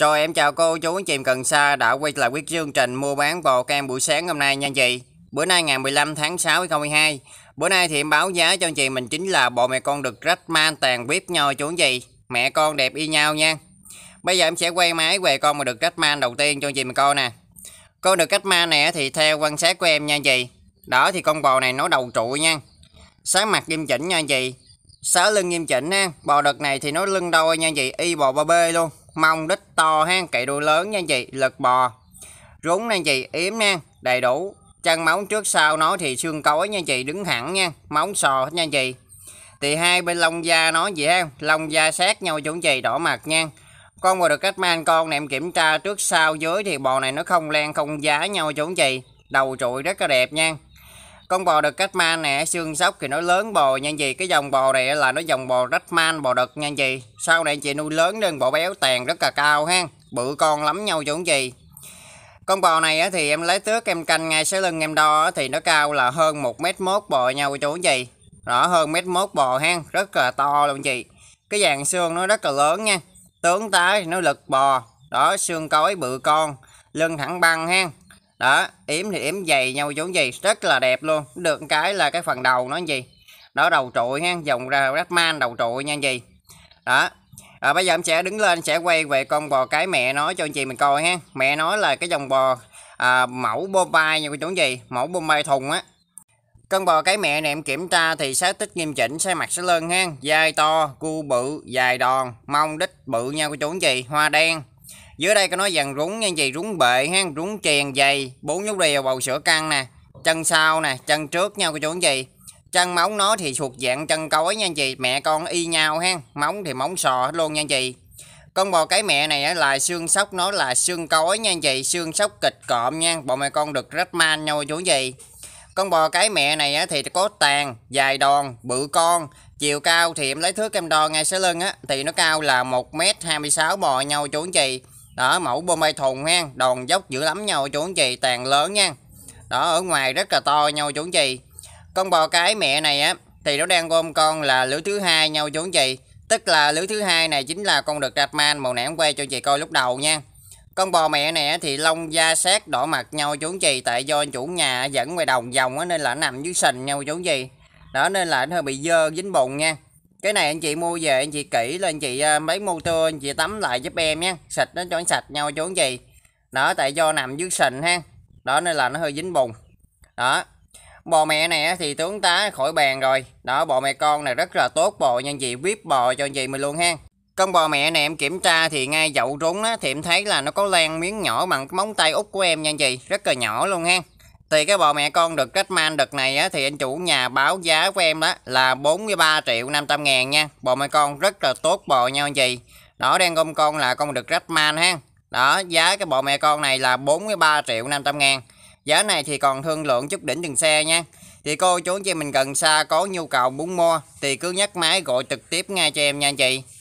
Rồi em chào cô chú anh chị cần xa đã quay lại quyết chương trình mua bán bò cam buổi sáng hôm nay nha anh chị. Bữa nay ngày 15 tháng 6 2022. Bữa nay thì em báo giá cho anh chị mình chính là bò mẹ con được rách man tàn bếp nho chú anh chị. Mẹ con đẹp y nhau nha. Bây giờ em sẽ quay máy về con mà được rách man đầu tiên cho anh chị mình coi nè. Con được cách man này thì theo quan sát của em nha anh chị. Đó thì con bò này nó đầu trụi nha. Sáng mặt nghiêm chỉnh nha anh chị. Sáu lưng nghiêm chỉnh nha. Bò đợt này thì nó lưng đôi nha anh chị, y bò ba b luôn mông đít to ha cậy đuôi lớn nha chị lực bò rúng nha chị yếm nha đầy đủ chân móng trước sau nó thì xương cối nha chị đứng thẳng nha móng sò nha chị thì hai bên lông da nó gì ha lông da sát nhau chuẩn chị đỏ mặt nha con vừa được cách mang con này em kiểm tra trước sau dưới thì bò này nó không len không giá nhau chuẩn chị đầu trụi rất là đẹp nha con bò đực man nè xương sóc thì nó lớn bò nhanh gì cái dòng bò này là nó dòng bò man bò đực nhanh gì sau này chị nuôi lớn lên bò béo tàn rất là cao ha bự con lắm nhau chỗ gì con bò này thì em lấy tước em canh ngay sới lưng em đo thì nó cao là hơn 1 mét mốt bò nhau chỗ gì rõ hơn mét mốt bò ha rất là to luôn chị cái dàn xương nó rất là lớn nha tướng tái nó lực bò đó xương cối bự con lưng thẳng băng ha đó yếm thì yếm dày nhau giống gì rất là đẹp luôn được cái là cái phần đầu nó gì đó đầu trội ha dòng ra rất man đầu trội nha gì đó à, bây giờ em sẽ đứng lên sẽ quay về con bò cái mẹ nó cho anh chị mình coi ha mẹ nó là cái dòng bò à, mẫu Bombay nha cô chú gì mẫu Bombay thùng á con bò cái mẹ này em kiểm tra thì sát tích nghiêm chỉnh sai mặt sẽ lưng ha dai to cu bự dài đòn mông đít bự nha cô chú chị hoa đen dưới đây có nói dàn rúng nha gì rúng bệ ha rúng chèn dày bốn nhúc đều bầu sữa căng nè chân sau nè chân trước nhau cái chỗ gì chân móng nó thì thuộc dạng chân cối nha chị mẹ con y nhau ha móng thì móng sò hết luôn nha chị con bò cái mẹ này là xương sóc nó là xương cối nha chị xương sóc kịch cộm nha bọn mẹ con được rất man nhau chỗ gì con bò cái mẹ này thì có tàn dài đòn bự con chiều cao thì em lấy thước em đo ngay sẽ lưng á thì nó cao là 1m26 bò nhau chỗ gì đó mẫu bơm mây thùng ha đòn dốc dữ lắm nhau chú anh chị tàn lớn nha đó ở ngoài rất là to nhau chú anh chị con bò cái mẹ này á thì nó đang gom con là lứa thứ hai nhau chú anh chị tức là lứa thứ hai này chính là con đực Rapman màu nãy em quay cho chị coi lúc đầu nha con bò mẹ này thì lông da sát đỏ mặt nhau chú chị tại do chủ nhà dẫn ngoài đồng dòng nên là nằm dưới sình nhau chú chị đó nên là nó hơi bị dơ dính bùn nha cái này anh chị mua về anh chị kỹ là anh chị à, mấy motor anh chị tắm lại giúp em nhé sạch nó cho nó sạch nhau chỗ gì đó tại do nằm dưới sình ha đó nên là nó hơi dính bùn đó bò mẹ này thì tướng tá khỏi bàn rồi đó bò mẹ con này rất là tốt bò nha chị vip bò cho anh chị mình luôn ha con bò mẹ này em kiểm tra thì ngay dậu rúng á thì em thấy là nó có len miếng nhỏ bằng cái móng tay út của em nha anh chị rất là nhỏ luôn ha thì cái bò mẹ con đực man đực này á, thì anh chủ nhà báo giá của em đó là 43 triệu 500 ngàn nha. Bò mẹ con rất là tốt bò nhau anh chị. Đó đang con con là con đực man ha. Đó giá cái bò mẹ con này là 43 triệu 500 ngàn. Giá này thì còn thương lượng chút đỉnh dừng xe nha. Thì cô chú chị mình cần xa có nhu cầu muốn mua thì cứ nhắc máy gọi trực tiếp ngay cho em nha anh chị.